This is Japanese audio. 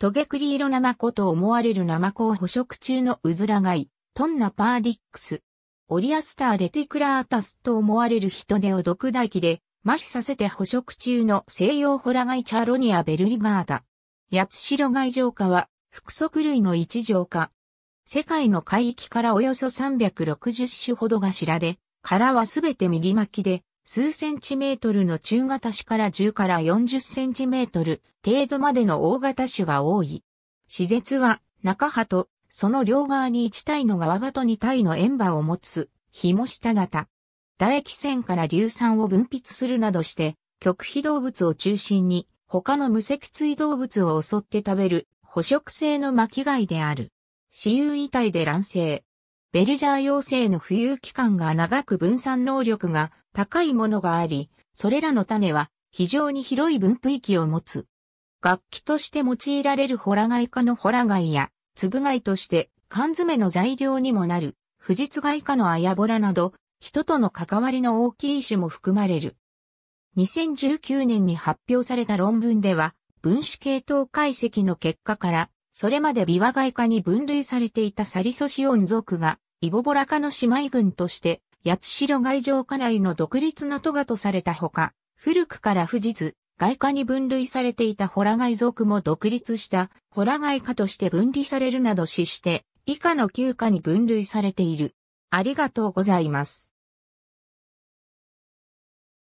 トゲクリ色ナマコと思われるナマコを捕食中のウズラガイ、トンナパーディックス。オリアスターレティクラータスと思われるヒトデを毒唾器で麻痺させて捕食中の西洋ホラガイチャロニアベルリガーダ。ヤツシロガイ浄化は、複足類の一浄化。世界の海域からおよそ360種ほどが知られ、殻はすべて右巻きで、数センチメートルの中型種から10から40センチメートル程度までの大型種が多い。施設は中葉とその両側に1体の側葉と2体の円葉を持つ、紐下型。唾液腺から硫酸を分泌するなどして、極秘動物を中心に、他の無脊椎動物を襲って食べる、捕食性の巻き貝である。死有遺体で卵生。ベルジャー幼生の浮遊期間が長く分散能力が高いものがあり、それらの種は非常に広い分布域を持つ。楽器として用いられるホラ貝科のホラ貝や、粒貝として缶詰の材料にもなる、富士ガ貝科のアヤボラなど、人との関わりの大きい種も含まれる。2019年に発表された論文では、分子系統解析の結果から、それまでビワガイ科に分類されていたサリソシオン族が、イボボラ科の姉妹群として八代外城下内の独立の都がとされたほか、古くから富士図、外科に分類されていたホラ貝族も独立したホラ貝科として分離されるなど死して、以下の旧科に分類されている。ありがとうございます。